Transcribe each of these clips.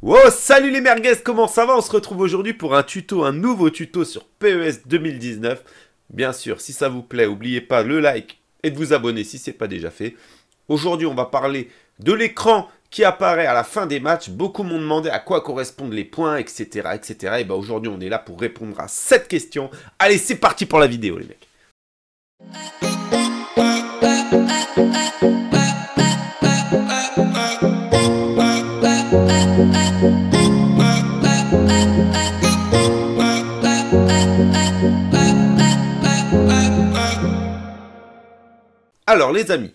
Wow, oh, salut les merguez, comment ça va On se retrouve aujourd'hui pour un tuto, un nouveau tuto sur PES 2019. Bien sûr, si ça vous plaît, n'oubliez pas le like et de vous abonner si ce n'est pas déjà fait. Aujourd'hui, on va parler de l'écran qui apparaît à la fin des matchs. Beaucoup m'ont demandé à quoi correspondent les points, etc. etc. Et bah aujourd'hui, on est là pour répondre à cette question. Allez, c'est parti pour la vidéo les mecs. Alors les amis,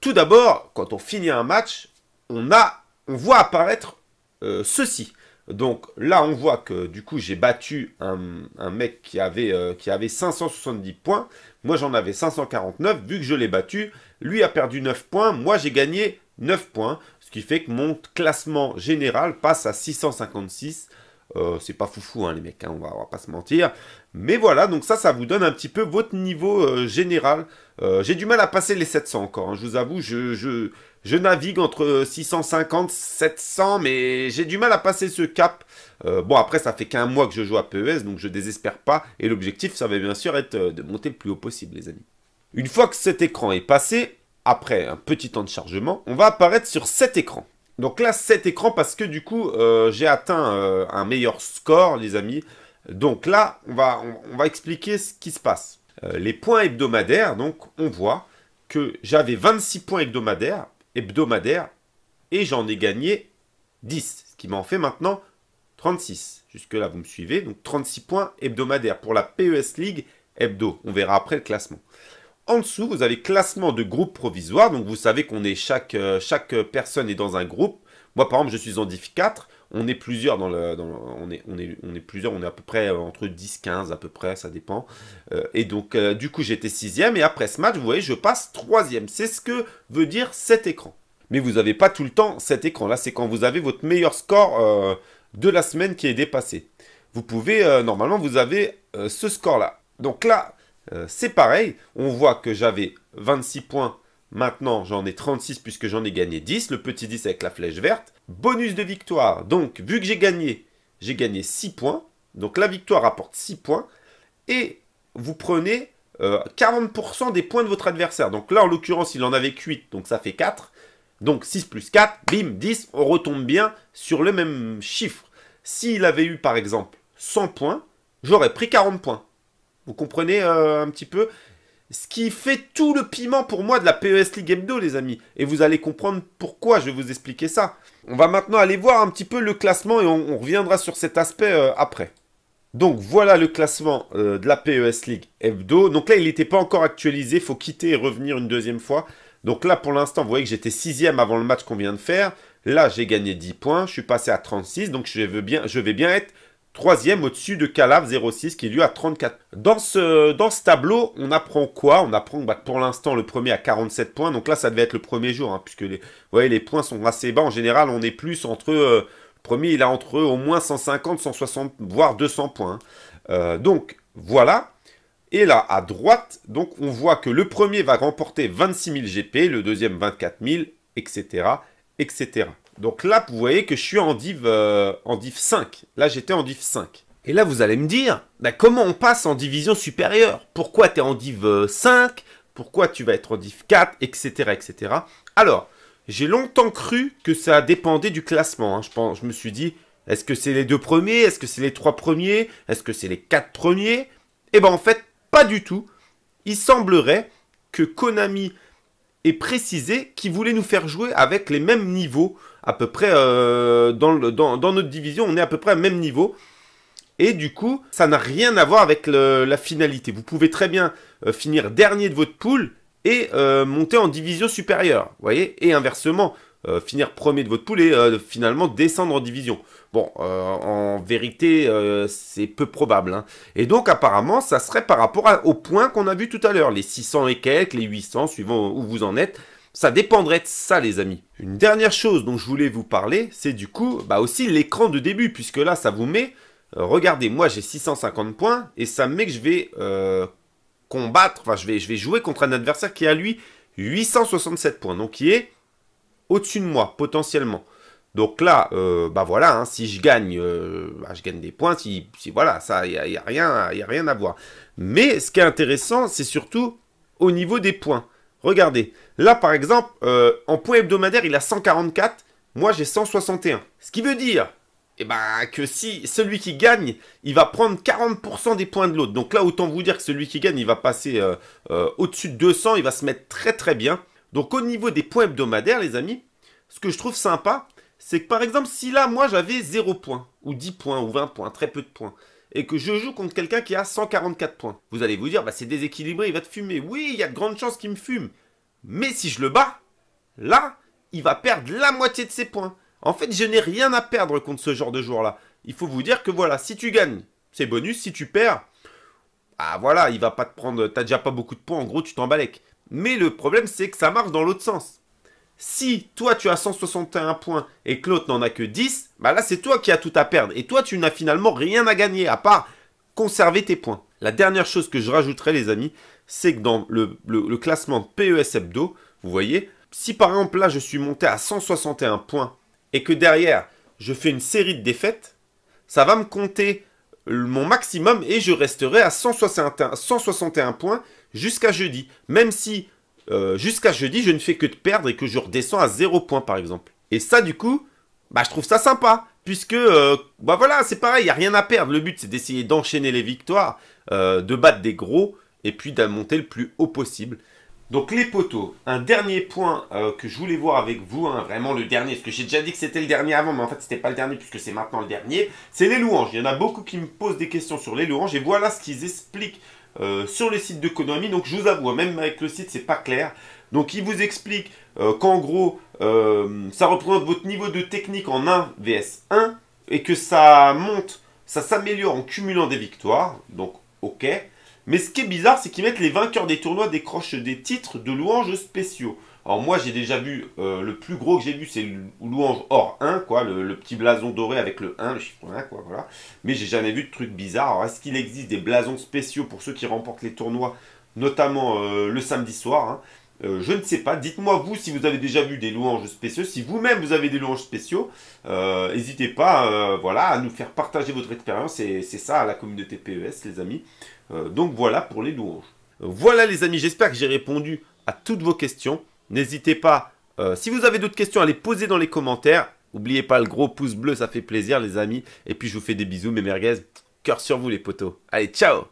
tout d'abord, quand on finit un match, on a, on voit apparaître euh, ceci. Donc là, on voit que du coup, j'ai battu un, mec qui avait, euh, qui avait 570 points. Moi, j'en avais 549. Vu que je l'ai battu, lui a perdu 9 points. Moi, j'ai gagné 9 points, ce qui fait que mon classement général passe à 656. Euh, c'est pas foufou hein, les mecs, hein, on, va, pas se mentir. Mais voilà, donc ça, ça vous donne un petit peu votre niveau euh, général. Euh, j'ai du mal à passer les 700 encore, hein, je vous avoue, je, je, navigue entre 650, euh, 700, mais j'ai du mal à passer ce cap. bon, après, ça fait qu'un mois que je joue à PES, donc je désespère pas. Et l'objectif, ça va bien sûr être de monter le plus haut possible, les amis. Une fois que cet écran est passé, après un petit temps de chargement, on va apparaître sur cet écrans. Donc là, cet écrans parce que du coup, euh, j'ai atteint euh, un meilleur score, les amis. Donc là, on va, on, va expliquer ce qui se passe. Euh, les points hebdomadaires, donc on voit que j'avais 26 points hebdomadaires, hebdomadaires et j'en ai gagné 10, ce qui m'en fait maintenant 36. Jusque-là, vous me suivez. Donc 36 points hebdomadaires pour la PES League hebdo. On verra après le classement. En dessous, vous avez classement de groupe provisoire ». Donc, vous savez qu'on est chaque, euh, chaque personne est dans un groupe. Moi, par exemple, je suis en diff 4. On est plusieurs dans le, on, est, on, est, on, est, plusieurs, on est à peu près euh, entre 10, 15 à peu près, ça dépend. Euh, et donc, du coup, j'étais sixième. Et après ce match, vous voyez, je passe troisième. C'est ce que veut dire cet écran. Mais vous n'avez pas tout le temps cet écran. Là, c'est quand vous avez votre meilleur score de la semaine qui est dépassé. Vous pouvez, normalement, vous avez ce score-là. Donc là, euh, c'est pareil. On voit que j'avais 26 points. Maintenant, j'en ai 36 puisque j'en ai gagné 10. Le petit 10 avec la flèche verte. Bonus de victoire. Donc, vu que j'ai gagné, j'ai gagné 6 points. Donc, la victoire rapporte 6 points. Et vous prenez 40% euh, des points de votre adversaire. Donc là, en l'occurrence, il en avait 8, donc ça fait 4. Donc 6 plus 4, bim, 10, on retombe bien sur le même chiffre. S'il avait eu, par exemple, 100 points, j'aurais pris 40 points. Vous comprenez euh, un petit peu ce qui fait tout le piment pour moi de la PES League Hebdo, les amis. Et vous allez comprendre pourquoi je vais vous expliquer ça. On va maintenant aller voir un petit peu le classement et on, reviendra sur cet aspect euh, après. Donc voilà le classement euh, de la PES League Hebdo. Donc là, il n'était pas encore actualisé, il faut quitter et revenir une deuxième fois. Donc là, pour l'instant, vous voyez que j'étais sixième avant le match qu'on vient de faire. Là, j'ai gagné 10 points, je suis passé à 36, donc je, bien, je vais bien être Troisième au-dessus de Calav 06 qui est lui à 34. Dans ce, dans ce tableau, on apprend quoi On apprend que bah, pour l'instant le premier à 47 points. Donc là, ça devait être le premier jour, hein, puisque les, vous voyez, les points sont assez bas. En général, on est plus entre... Euh, le premier, il a entre au moins 150, 160, voire 200 points. Hein. Euh, donc voilà. Et là, à droite, donc on voit que le premier va remporter 26 000 GP, le deuxième 24 000, etc. etc. Donc là, vous voyez que je suis en div, euh, en div 5. Là, j'étais en div 5. Et là, vous allez me dire, bah, comment on passe en division supérieure Pourquoi tu es en div 5 euh, Pourquoi tu vas être en div 4 Etc. etc. Alors, j'ai longtemps cru que ça dépendait du classement. Hein. Je, je me suis dit, est-ce que c'est les deux premiers Est-ce que c'est les trois premiers Est-ce que c'est les quatre premiers Eh bien, en fait, pas du tout. Il semblerait que Konami et précisé qu'il voulait nous faire jouer avec les mêmes niveaux, à peu près euh, dans, le, dans, notre division, on est à peu près au même niveau. Et du coup, ça n'a rien à voir avec la finalité. Vous pouvez très bien euh, finir dernier de votre poule et euh, monter en division supérieure, voyez Et inversement, euh, finir premier de votre poule et euh, finalement descendre en division. Bon, euh, en vérité, c'est peu probable. Hein. Et donc apparemment, ça serait par rapport aux points qu'on a vu tout à l'heure, les 600 et quelques, les 800, suivant où vous en êtes. Ça dépendrait de ça, les amis. Une dernière chose dont je voulais vous parler, c'est du coup, bah aussi l'écran de début, puisque là, ça vous met, regardez, moi j'ai 650 points, et ça me met que je vais combattre, enfin je vais, je vais jouer contre un adversaire qui a lui 867 points, donc qui est au-dessus de moi, potentiellement. Donc là, euh, bah voilà, hein, si je gagne, euh, bah, je gagne des points, si, si voilà, ça, il n'y a, y a, rien, a rien à voir. Mais ce qui est intéressant, c'est surtout au niveau des points. Regardez, là par exemple, euh, en points hebdomadaires, il a 144, moi j'ai 161. Ce qui veut dire eh ben, que si celui qui gagne, il va prendre 40% des points de l'autre. Donc là, autant vous dire que celui qui gagne, il va passer au-dessus de 200, il va se mettre très très bien. Donc au niveau des points hebdomadaires, les amis, ce que je trouve sympa, c'est que par exemple, si là, moi, j'avais 0 points, ou 10 points, ou 20 points, très peu de points, et que je joue contre quelqu'un qui a 144 points, vous allez vous dire, bah, c'est déséquilibré, il va te fumer. Oui, il y a de grandes chances qu'il me fume. Mais si je le bats, là, il va perdre la moitié de ses points. En fait, je n'ai rien à perdre contre ce genre de joueur-là. Il faut vous dire que voilà, si tu gagnes, c'est bonus. Si tu perds, ah voilà, il va pas te prendre, t'as déjà pas beaucoup de points. En gros, tu avec. Mais le problème, c'est que ça marche dans l'autre sens. Si toi, tu as 161 points et que l'autre n'en a que 10, bah là, c'est toi qui as tout à perdre. Et toi, tu n'as finalement rien à gagner, à part conserver tes points. La dernière chose que je rajouterai, les amis, c'est que dans le, classement PES Hebdo, vous voyez, si par exemple là, je suis monté à 161 points et que derrière, je fais une série de défaites, ça va me compter mon maximum et je resterai à 161 points jusqu'à jeudi. Même si euh, jusqu'à jeudi, je ne fais que de perdre et que je redescends à 0 points, par exemple. Et ça, du coup, bah, je trouve ça sympa. Puisque, euh, bah voilà, c'est pareil, il n'y a rien à perdre. Le but, c'est d'essayer d'enchaîner les victoires, euh, de battre des gros et puis de monter le plus haut possible. Donc les poteaux, un dernier point que je voulais voir avec vous, hein, vraiment le dernier, parce que j'ai déjà dit que c'était le dernier avant, mais en fait c'était pas le dernier puisque c'est maintenant le dernier, c'est les louanges. Il y en a beaucoup qui me posent des questions sur les louanges et voilà ce qu'ils expliquent euh, sur le site de Konami. Donc je vous avoue, hein, même avec le site, c'est pas clair. Donc il vous explique euh, qu'en gros, euh, ça représente votre niveau de technique en 1 vs 1 et que ça monte, ça s'améliore en cumulant des victoires. Donc ok. Mais ce qui est bizarre, c'est qu'ils mettent les vainqueurs des tournois décrochent des titres de louanges spéciaux. Alors moi j'ai déjà vu, euh, le plus gros que j'ai vu c'est Louange Or 1, quoi, le, petit blason doré avec le 1, le chiffre 1, quoi, voilà. Mais j'ai jamais vu de truc bizarre. Alors est-ce qu'il existe des blasons spéciaux pour ceux qui remportent les tournois, notamment euh, le samedi soir hein euh, je ne sais pas, dites-moi vous si vous avez déjà vu des louanges spéciaux, si vous-même vous avez des louanges spéciaux, n'hésitez pas voilà, à nous faire partager votre expérience, et c'est ça à la communauté PES les amis. donc voilà pour les louanges. Voilà les amis, j'espère que j'ai répondu à toutes vos questions. N'hésitez pas, euh, si vous avez d'autres questions, à les poser dans les commentaires. N'oubliez pas le gros pouce bleu, ça fait plaisir les amis. Et puis je vous fais des bisous, mes merguez. Cœur sur vous les potos. Allez, ciao